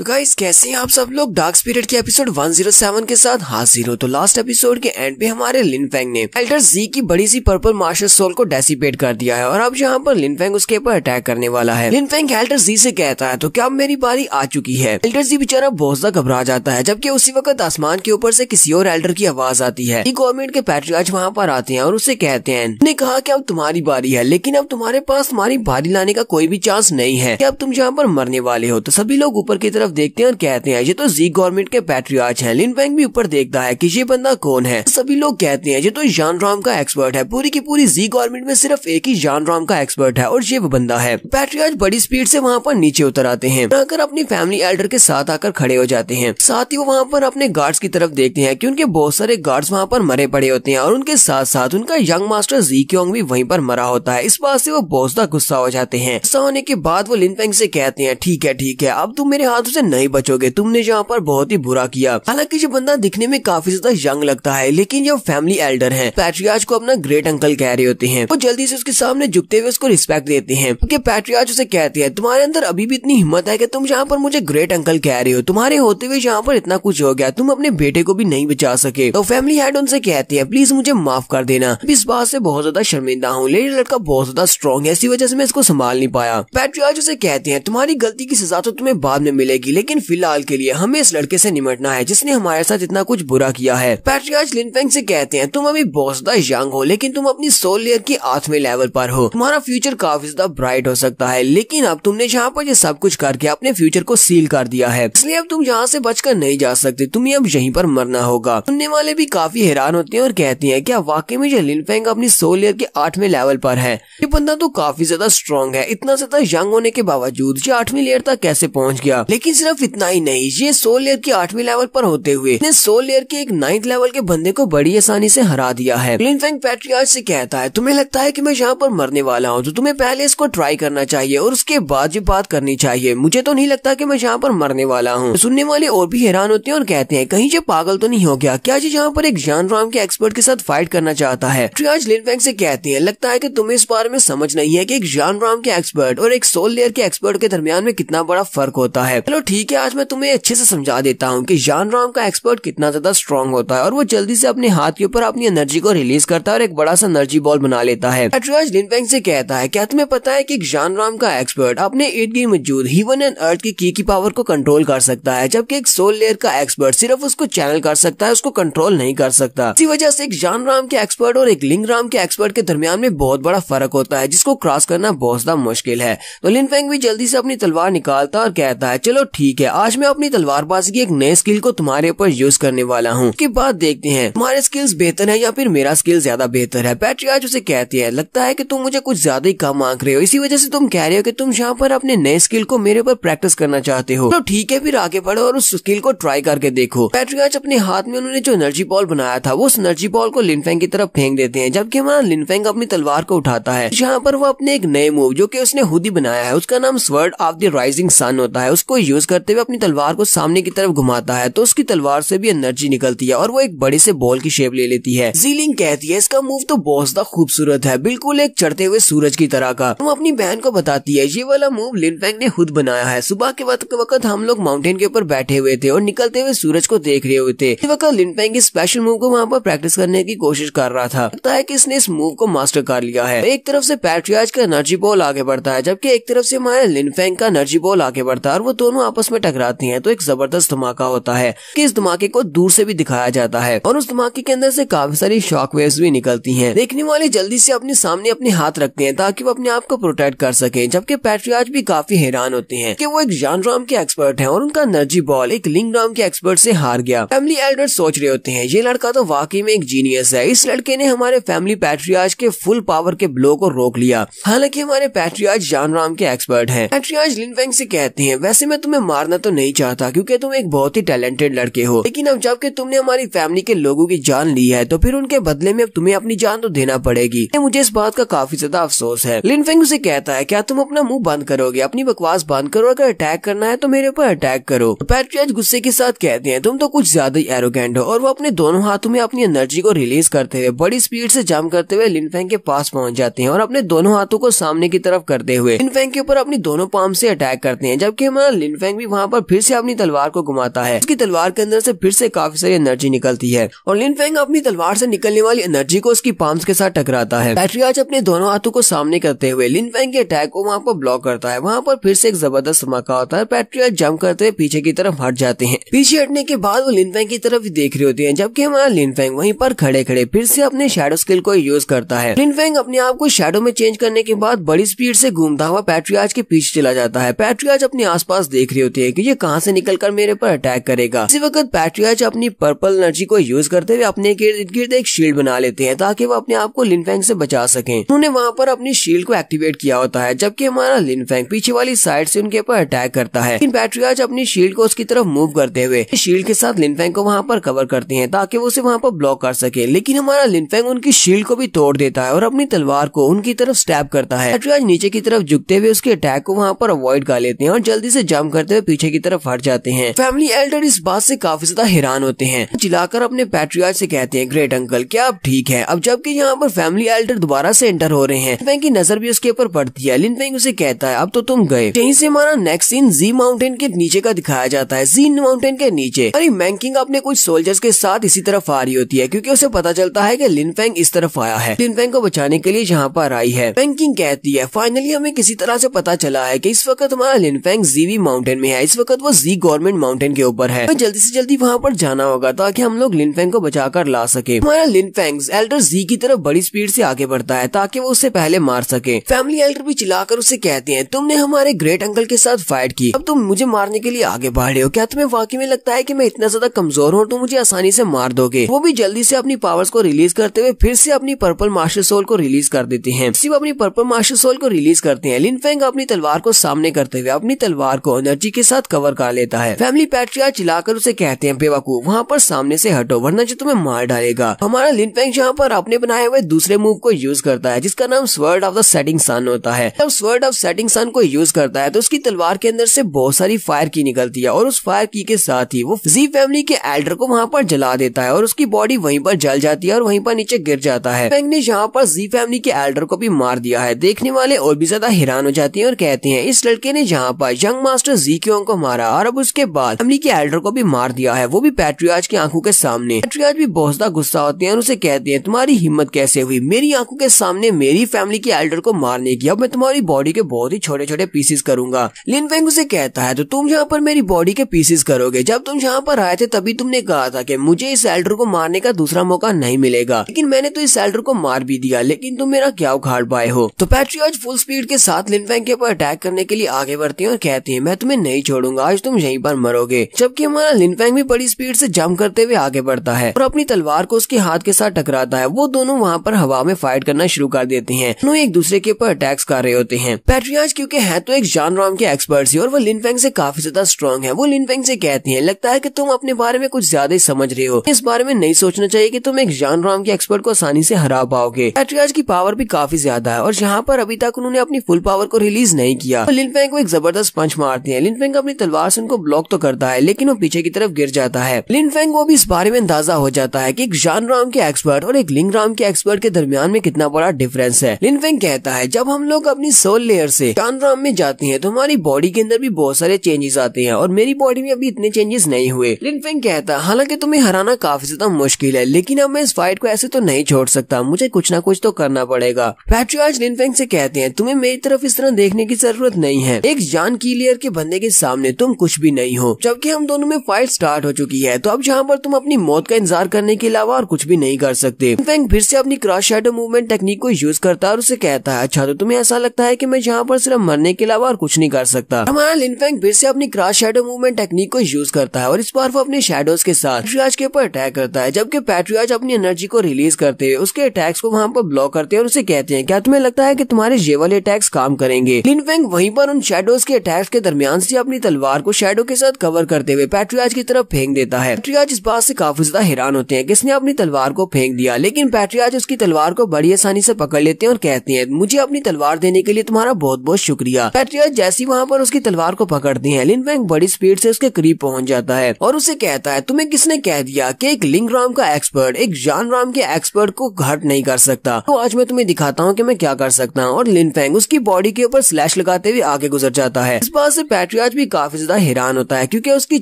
तो गाइस कैसे हैं आप सब लोग डार्क स्पिरिट के एपिसोड 107 के साथ हाजिर हो तो लास्ट एपिसोड के एंड पे हमारे लिनफेंग ने एल्डर जी की बड़ी सी पर्पल मार्शल सोल को डेसिपेट कर दिया है और अब यहाँ पर लिनफेंग उसके ऊपर अटैक करने वाला है लिनफेंग एल्डर जी से कहता है तो क्या अब मेरी बारी आ चुकी है एल्डर जी बेचारा बहुत ज्यादा घबरा जाता है जबकि उसी वक्त आसमान के ऊपर से किसी और एल्डर की आवाज आती है की गवर्नमेंट के पैट्रियाज वहाँ पर आते हैं और उसे कहते हैं उन्हें कहा की अब तुम्हारी बारी है लेकिन अब तुम्हारे पास तुम्हारी बारी लाने का कोई भी चांस नहीं है अब तुम यहाँ पर मरने वाले हो तो सभी लोग ऊपर की तरफ तरफ देखते हैं और कहते हैं ये तो जी गवर्नमेंट के पैट्रियाज हैं लिन बैंक भी ऊपर देखता है कि ये बंदा कौन है तो सभी लोग कहते हैं ये तो जान राम का एक्सपर्ट है पूरी की पूरी जी गवर्नमेंट में सिर्फ एक ही जान राम का एक्सपर्ट है और ये वो बंदा है पैट्रियाज बड़ी स्पीड ऐसी वहाँ पर नीचे उतर आते हैं आकर अपनी फैमिली एल्डर के साथ आकर खड़े हो जाते हैं साथ ही वो वहाँ पर अपने गार्ड्स की तरफ देखते हैं की उनके बहुत सारे गार्ड्स वहाँ पर मरे पड़े होते हैं और उनके साथ साथ उनका यंग मास्टर जी क्योंग भी वहीं पर मरा होता है इस बात से वो बहुत गुस्सा हो जाते हैं गुस्सा होने के बाद वो लिन पैंग से कहते हैं ठीक है ठीक है अब तुम मेरे हाथ हाथों से नहीं बचोगे तुमने यहाँ पर बहुत ही बुरा किया हालांकि ये बंदा दिखने में काफी ज्यादा यंग लगता है लेकिन जो फैमिली एल्डर है पैट्रियाज को अपना ग्रेट अंकल कह रहे होते हैं वो जल्दी से उसके सामने झुकते हुए उसको रिस्पेक्ट देते हैं क्योंकि पैट्रियाज उसे कहते हैं तुम्हारे अंदर अभी भी इतनी हिम्मत है की तुम यहाँ पर मुझे ग्रेट अंकल कह रहे हो तुम्हारे होते हुए यहाँ पर इतना कुछ हो गया तुम अपने बेटे को भी नहीं बचा सके तो फैमिली हेड उनसे कहती है प्लीज मुझे माफ कर देना इस बात से बहुत ज्यादा शर्मिंदा हूँ लेकिन लड़का बहुत ज्यादा स्ट्रॉन्ग है इसी वजह से मैं इसको संभाल नहीं पाया पैट्रियाज उसे कहते हैं तुम्हारी गलती की सजा तो तुम्हें बाद में मिलेगी जाएगी लेकिन फिलहाल के लिए हमें इस लड़के से निमटना है जिसने हमारे साथ इतना कुछ बुरा किया है पैट्रियाज लिनफेंग से कहते हैं तुम अभी बहुत ज्यादा यंग हो लेकिन तुम अपनी सोल लेयर की आठवें लेवल पर हो तुम्हारा फ्यूचर काफी ज्यादा ब्राइट हो सकता है लेकिन अब तुमने यहाँ पर ये सब कुछ करके अपने फ्यूचर को सील कर दिया है इसलिए अब तुम यहाँ से बचकर नहीं जा सकते तुम्हें अब यहीं पर मरना होगा सुनने वाले भी काफी हैरान होते हैं और कहते हैं क्या वाकई में ये लिनफेंग अपनी सोल लेयर के आठवें लेवल पर है ये बंदा तो काफी ज्यादा स्ट्रॉन्ग है इतना ज्यादा यंग होने के बावजूद ये आठवीं लेयर तक कैसे पहुँच गया लेकिन लेकिन सिर्फ इतना ही नहीं ये सोल लेयर के आठवीं लेवल पर होते हुए ने सोल लेयर के एक नाइन्थ लेवल के बंदे को बड़ी आसानी से हरा दिया है क्लिनफेंग पैट्रियार्ज से कहता है तुम्हें लगता है कि मैं यहाँ पर मरने वाला हूँ तो तुम्हें पहले इसको ट्राई करना चाहिए और उसके बाद ये बात करनी चाहिए मुझे तो नहीं लगता की मैं यहाँ पर मरने वाला हूँ तो सुनने वाले और भी हैरान होते हैं और कहते हैं कहीं ये पागल तो नहीं हो गया क्या जी यहाँ पर एक जान राम के एक्सपर्ट के साथ फाइट करना चाहता है ट्रियाज लिनफेंग से कहते हैं लगता है की तुम्हें इस बारे में समझ नहीं है की एक जान राम के एक्सपर्ट और एक सोल लेयर के एक्सपर्ट के दरमियान में कितना बड़ा फर्क होता है चलो ठीक है आज मैं तुम्हें अच्छे से समझा देता हूँ कि जान राम का एक्सपर्ट कितना ज्यादा स्ट्रॉन्ग होता है और वो जल्दी से अपने हाथ के ऊपर अपनी एनर्जी को रिलीज करता है और एक बड़ा सा एनर्जी बॉल बना लेता है नटराज लिनपेंग से कहता है क्या तुम्हें पता है की जान राम का एक्सपर्ट अपने इर्द गिर्द मौजूद हीवन एंड अर्थ की की की पावर को कंट्रोल कर सकता है जबकि एक सोल लेयर का एक्सपर्ट सिर्फ उसको चैनल कर सकता है उसको कंट्रोल नहीं कर सकता इसी वजह से एक जान राम के एक्सपर्ट और एक लिंग राम के एक्सपर्ट के दरमियान में बहुत बड़ा फर्क होता है जिसको क्रॉस करना बहुत ज्यादा मुश्किल है तो लिनफेंग भी जल्दी से अपनी तलवार निकालता और कहता है चलो ठीक है आज मैं अपनी तलवारबाजी की एक नए स्किल को तुम्हारे ऊपर यूज करने वाला हूँ की बात देखते हैं तुम्हारे स्किल्स बेहतर है या फिर मेरा स्किल ज्यादा बेहतर है बैटरी आज उसे कहती है लगता है की तुम मुझे कुछ ज्यादा ही कम मांग रहे हो इसी वजह से तुम कह रहे हो की तुम यहाँ पर अपने नए स्किल को मेरे ऊपर प्रैक्टिस करना चाहते हो तो ठीक है फिर आगे बढ़ो और उस स्किल को ट्राई करके देखो बैटरी आज अपने हाथ में उन्होंने जो एनर्जी बॉल बनाया था वो उस एनर्जी बॉल को लिनफेंग की तरफ फेंक देते हैं जबकि हमारा लिनफेंग अपनी तलवार को उठाता है यहाँ पर वो अपने एक नए मूव जो की उसने खुद ही बनाया है उसका नाम sword of the rising sun होता है उसको यूज यूज करते हुए अपनी तलवार को सामने की तरफ घुमाता है तो उसकी तलवार से भी एनर्जी निकलती है और वो एक बड़े से बॉल की शेप ले लेती है जीलिंग कहती है इसका मूव तो बहुत ज्यादा खूबसूरत है बिल्कुल एक चढ़ते हुए सूरज की तरह का वो अपनी बहन को बताती है ये वाला मूव लिनफेंग ने खुद बनाया है सुबह के वक्त वक्त हम लोग माउंटेन के ऊपर बैठे हुए थे और निकलते हुए सूरज को देख रहे हुए थे वक्त लिनफेंग की स्पेशल मूव को वहाँ पर प्रैक्टिस करने की कोशिश कर रहा था लगता है की इसने इस मूव को मास्टर कर लिया है एक तरफ से पैट्रियाज का एनर्जी बॉल आगे बढ़ता है जबकि एक तरफ से हमारे लिनफेंग का एनर्जी बॉल आगे बढ़ता है और वो दोनों आपस में टकराती हैं तो एक जबरदस्त धमाका होता है कि इस धमाके को दूर से भी दिखाया जाता है और उस धमाके के अंदर से काफी सारी शॉक वेव्स भी निकलती हैं देखने वाले जल्दी से अपने सामने अपने हाथ रखते हैं ताकि वो अपने आप को प्रोटेक्ट कर सके जबकि पैट्रियाज भी काफी हैरान होते हैं की वो एक जान राम के एक्सपर्ट है और उनका एनर्जी बॉल एक लिंग राम के एक्सपर्ट ऐसी हार गया फैमिली एल्डर सोच रहे होते हैं ये लड़का तो वाकई में एक जीनियस है इस लड़के ने हमारे फैमिली पैट्रियाज के फुल पावर के ब्लो को रोक लिया हालांकि हमारे पैट्रियाज जान राम के एक्सपर्ट है पैट्रियाज लिनफेंग से कहते हैं वैसे मैं तुम्हें तुम्हें मारना तो नहीं चाहता क्योंकि तुम एक बहुत ही टैलेंटेड लड़के हो लेकिन अब जबकि तुमने हमारी फैमिली के लोगों की जान ली है तो फिर उनके बदले में अब तुम्हें अपनी जान तो देना पड़ेगी मुझे इस बात का काफी ज्यादा अफसोस है लिनफेंग उसे कहता है क्या तुम अपना मुंह बंद करोगे अपनी बकवास बंद करो अगर अटैक करना है तो मेरे ऊपर अटैक करो पैट्रियज तो गुस्से के साथ कहते हैं तुम तो कुछ ज्यादा ही एरोगेंट हो और वो अपने दोनों हाथों में अपनी एनर्जी को रिलीज करते हुए बड़ी स्पीड से जम करते हुए लिनफेंग के पास पहुँच जाते हैं और अपने दोनों हाथों को सामने की तरफ करते हुए लिनफेंग के ऊपर अपनी दोनों पाम से अटैक करते हैं जबकि हमारा लिन फैंग भी वहाँ पर फिर से अपनी तलवार को घुमाता है उसकी तलवार के अंदर से फिर से काफी सारी एनर्जी निकलती है और लिन फैंग अपनी तलवार से निकलने वाली एनर्जी को उसकी पाम्स के साथ टकराता है पैट्रियाज अपने दोनों हाथों को सामने करते हुए लिन फैंग के अटैक को वहाँ पर ब्लॉक करता है वहाँ पर फिर से एक जबरदस्त धमाका होता है पैट्रियाज जम्प करते हुए पीछे की तरफ हट जाते हैं पीछे हटने के बाद वो लिन फैंग की तरफ देख रहे होते हैं जबकि हमारा लिन फैंग वहीं पर खड़े खड़े फिर से अपने शेडो स्किल को यूज करता है लिन फैंग अपने आप को शेडो में चेंज करने के बाद बड़ी स्पीड से घूमता हुआ पैट्रियाज के पीछे चला जाता है पैट्रियाज अपने आसपास देख दिख रही होती है कि ये कहाँ से निकल कर मेरे पर अटैक करेगा इसी वक्त पैट्रियाज अपनी पर्पल एनर्जी को यूज करते हुए अपने गिर्द गिर्द एक शील्ड बना लेते हैं ताकि वो अपने आप को लिनफेंग से बचा सके उन्होंने वहाँ पर अपनी शील्ड को एक्टिवेट किया होता है जबकि हमारा लिनफेंग पीछे वाली साइड ऐसी उनके ऊपर अटैक करता है लेकिन पैट्रियाज अपनी शील्ड को उसकी तरफ मूव करते हुए शील्ड के साथ लिनफेंग को वहाँ पर कवर करते हैं ताकि वो उसे वहाँ पर ब्लॉक कर सके लेकिन हमारा लिनफेंग उनकी शील्ड को भी तोड़ देता है और अपनी तलवार को उनकी तरफ स्टैप करता है पैट्रियाज नीचे की तरफ झुकते हुए उसके अटैक को वहाँ पर अवॉइड कर लेते हैं और जल्दी से जम्प करते हुए पीछे की तरफ हट जाते हैं फैमिली एल्डर इस बात से काफी ज्यादा हैरान होते हैं चिल्लाकर अपने पैट्रियार से कहते हैं ग्रेट अंकल क्या अब ठीक है अब जबकि यहाँ पर फैमिली एल्डर दोबारा से एंटर हो रहे हैं लिनफेंग की नजर भी उसके ऊपर पड़ती है लिनफेंग उसे कहता है अब तो तुम गए यहीं से हमारा नेक्स्ट सीन जी माउंटेन के नीचे का दिखाया जाता है जी माउंटेन के नीचे अरे मैंकिंग अपने कुछ सोल्जर्स के साथ इसी तरफ आ रही होती है क्यूँकी उसे पता चलता है की लिनफेंग इस तरफ आया है लिनफेंग को बचाने के लिए यहाँ पर आई है मैंकिंग कहती है फाइनली हमें किसी तरह से पता चला है की इस वक्त हमारा लिनफेंग जीवी माउंटेन माउंटेन में है इस वक्त वो जी गवर्नमेंट माउंटेन के ऊपर है जल्दी से जल्दी वहाँ पर जाना होगा ताकि हम लोग लिनफेंग को बचाकर ला सके हमारा लिनफेंग एल्डर जी की तरफ बड़ी स्पीड से आगे बढ़ता है ताकि वो उसे पहले मार सके फैमिली एल्डर भी चिल्लाकर उसे कहते हैं तुमने हमारे ग्रेट अंकल के साथ फाइट की अब तुम मुझे मारने के लिए आगे बढ़ रहे हो क्या तुम्हें वाकई में लगता है की मैं इतना ज्यादा कमजोर हूँ तुम मुझे आसानी से मार दोगे वो भी जल्दी से अपनी पावर्स को रिलीज करते हुए फिर से अपनी पर्पल मार्शल सोल को रिलीज कर देते हैं सिर्फ अपनी पर्पल मार्शल सोल को रिलीज करते हैं लिनफेंग अपनी तलवार को सामने करते हुए अपनी तलवार को बच्ची के साथ कवर कर लेता है फैमिली पैट्रिया चिल्लाकर उसे कहते हैं बेवकूफ वहाँ पर सामने से हटो वरना जो तुम्हें मार डालेगा हमारा लिन पैंग यहाँ पर अपने बनाए हुए दूसरे मूव को यूज करता है जिसका नाम sword of the setting sun होता है जब स्वर्ड ऑफ सेटिंग सन को यूज करता है तो उसकी तलवार के अंदर से बहुत सारी फायर की निकलती है और उस फायर की के साथ ही वो जी फैमिली के एल्डर को वहाँ पर जला देता है और उसकी बॉडी वहीं पर जल जाती है और वहीं पर नीचे गिर जाता है पैंग ने यहाँ पर जी फैमिली के एल्डर को भी मार दिया है देखने वाले और भी ज्यादा हैरान हो जाते हैं और कहते हैं इस लड़के ने यहाँ पर यंग मास्टर जी जीक्यों को मारा और अब उसके बाद अमली के एल्डर को भी मार दिया है वो भी पैट्रियाज की आंखों के सामने पैट्रियाज भी बहुत ज्यादा गुस्सा होते हैं और उसे कहते हैं तुम्हारी हिम्मत कैसे हुई मेरी आंखों के सामने मेरी फैमिली के एल्डर को मारने की अब मैं तुम्हारी बॉडी के बहुत ही छोटे छोटे पीसेस करूंगा लिन फेंग उसे कहता है तो तुम यहाँ पर मेरी बॉडी के पीसेस करोगे जब तुम यहाँ पर आए थे तभी तुमने कहा था की मुझे इस एल्डर को मारने का दूसरा मौका नहीं मिलेगा लेकिन मैंने तो इस एल्डर को मार भी दिया लेकिन तुम मेरा क्या उखाड़ पाए हो तो पैट्रियाज फुल स्पीड के साथ लिन फेंग के ऊपर अटैक करने के लिए आगे बढ़ती है और कहती है मैं तुम्हें नहीं छोड़ूंगा आज तुम यहीं पर मरोगे जबकि हमारा लिनफेंग भी बड़ी स्पीड से जंप करते हुए आगे बढ़ता है और अपनी तलवार को उसके हाथ के साथ टकराता है वो दोनों वहाँ पर हवा में फाइट करना शुरू कर देती है दोनों एक दूसरे के ऊपर अटैक्स कर रहे होते हैं पैट्रियाज क्यूँकी है तो एक जान राम के एक्सपर्ट ही और वो लिनफेंग से काफी ज्यादा स्ट्रॉन्ग है वो लिनफेंग से कहती है लगता है की तुम अपने बारे में कुछ ज्यादा ही समझ रहे हो इस बारे में नहीं सोचना चाहिए की तुम एक जान राम के एक्सपर्ट को आसानी से हरा पाओगे पैट्रियाज की पावर भी काफी ज्यादा है और यहाँ पर अभी तक उन्होंने अपनी फुल पावर को रिलीज नहीं किया तो लिनफेंग को एक जबरदस्त पंच मारती है लिनफेंग अपनी तलवार से उनको ब्लॉक तो करता है लेकिन वो पीछे की तरफ गिर जाता है लिनफेंग वो भी इस बारे में अंदाजा हो जाता है की एक जान राम के एक्सपर्ट और एक लिंग राम के एक्सपर्ट के दरमियान में कितना बड़ा डिफरेंस है लिनफेंग कहता है जब हम लोग अपनी सोल लेयर से जान राम में जाते हैं तो हमारी बॉडी के अंदर भी बहुत सारे चेंजेस आते हैं और मेरी बॉडी में अभी इतने चेंजेस नहीं हुए लिनफेंग कहता है हालांकि तुम्हें हराना काफी ज्यादा मुश्किल है लेकिन अब मैं इस फाइट को ऐसे तो नहीं छोड़ सकता मुझे कुछ ना कुछ तो करना पड़ेगा पैट्रियाज लिनफेंग से कहते हैं तुम्हें मेरी तरफ इस तरह देखने की जरूरत नहीं है एक जान की लेयर के बंदे बंदे के सामने तुम कुछ भी नहीं हो जबकि हम दोनों में फाइट स्टार्ट हो चुकी है तो अब जहाँ पर तुम अपनी मौत का इंतजार करने के अलावा और कुछ भी नहीं कर सकते फिर से अपनी क्रॉस शेडो मूवमेंट टेक्निक को यूज करता है और उसे कहता है अच्छा तो तुम्हें ऐसा लगता है की मैं जहाँ पर सिर्फ मरने के अलावा और कुछ नहीं कर सकता हमारा लिनफेंग फिर से अपनी क्रॉस शेडो मूवमेंट टेक्निक को यूज करता है और इस बार वो अपने शेडोज के साथ पैट्रियाज के ऊपर अटैक करता है जबकि पैट्रियाज अपनी एनर्जी को रिलीज करते हैं उसके अटैक्स को वहाँ पर ब्लॉक करते हैं और उसे कहते हैं क्या तुम्हें लगता है की तुम्हारे ये वाले अटैक्स काम करेंगे लिनफेंग वहीं पर उन शेडोज के अटैक्स के दरमियान से अपनी तलवार को शेडो के साथ कवर करते हुए पैट्रियाज की तरफ फेंक देता है पैट्रियाज इस बात से काफी ज्यादा हैरान होते हैं किसने अपनी तलवार को फेंक दिया लेकिन पैट्रियाज उसकी तलवार को बड़ी आसानी से पकड़ लेते हैं और कहते हैं मुझे अपनी तलवार देने के लिए तुम्हारा बहुत बहुत शुक्रिया पैट्रियाज जैसी वहाँ पर उसकी तलवार को पकड़ती है लिनफेंग बड़ी स्पीड से उसके करीब पहुँच जाता है और उसे कहता है तुम्हें किसने कह दिया की एक लिंग राम का एक्सपर्ट एक जान राम के एक्सपर्ट को घट नहीं कर सकता तो आज मैं तुम्हें दिखाता हूँ की मैं क्या कर सकता हूँ और लिनफेंग उसकी बॉडी के ऊपर स्लैश लगाते हुए आगे गुजर जाता है इस बात से पैट्रियाज भी काफी ज्यादा हैरान होता है क्योंकि उसकी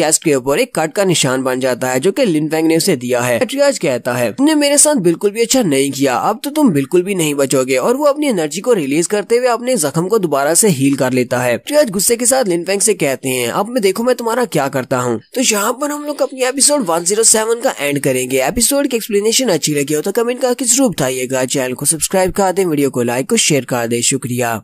चेस्ट के ऊपर एक कट का निशान बन जाता है जो कि लिनफेंग ने उसे दिया है पैट्रियाज कहता है तुमने मेरे साथ बिल्कुल भी अच्छा नहीं किया अब तो तुम बिल्कुल भी नहीं बचोगे और वो अपनी एनर्जी को रिलीज करते हुए अपने जख्म को दोबारा ऐसी हील कर लेता है पैट्रियाज गुस्से के साथ लिनफेंग से कहते हैं अब मैं देखो मैं तुम्हारा क्या करता हूँ तो यहाँ पर हम लोग अपनी एपिसोड सेवन oh का एंड करेंगे एपिसोड की एक्सप्लेनेशन अच्छी लगी हो तो कमेंट का किस रूप था चैनल को सब्सक्राइब कर दे वीडियो को लाइक और शेयर कर दे शुक्रिया